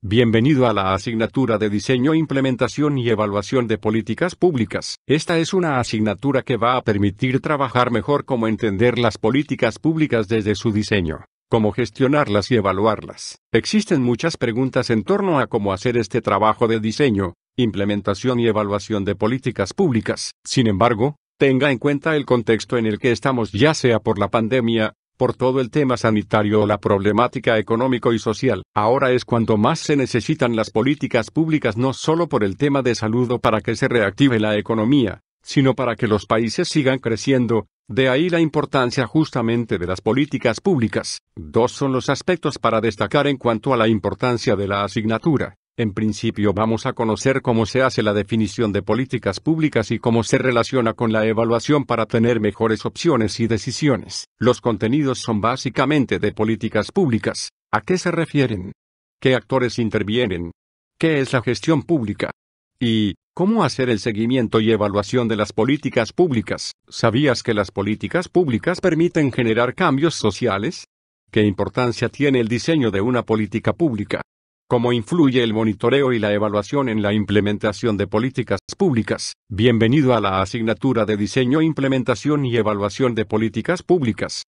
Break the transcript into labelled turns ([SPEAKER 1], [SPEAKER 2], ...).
[SPEAKER 1] Bienvenido a la asignatura de Diseño, Implementación y Evaluación de Políticas Públicas. Esta es una asignatura que va a permitir trabajar mejor cómo entender las políticas públicas desde su diseño, cómo gestionarlas y evaluarlas. Existen muchas preguntas en torno a cómo hacer este trabajo de diseño, implementación y evaluación de políticas públicas. Sin embargo, tenga en cuenta el contexto en el que estamos ya sea por la pandemia, por todo el tema sanitario o la problemática económico y social. Ahora es cuando más se necesitan las políticas públicas no solo por el tema de salud o para que se reactive la economía, sino para que los países sigan creciendo, de ahí la importancia justamente de las políticas públicas. Dos son los aspectos para destacar en cuanto a la importancia de la asignatura. En principio vamos a conocer cómo se hace la definición de políticas públicas y cómo se relaciona con la evaluación para tener mejores opciones y decisiones. Los contenidos son básicamente de políticas públicas. ¿A qué se refieren? ¿Qué actores intervienen? ¿Qué es la gestión pública? Y, ¿cómo hacer el seguimiento y evaluación de las políticas públicas? ¿Sabías que las políticas públicas permiten generar cambios sociales? ¿Qué importancia tiene el diseño de una política pública? cómo influye el monitoreo y la evaluación en la implementación de políticas públicas. Bienvenido a la asignatura de Diseño, Implementación y Evaluación de Políticas Públicas.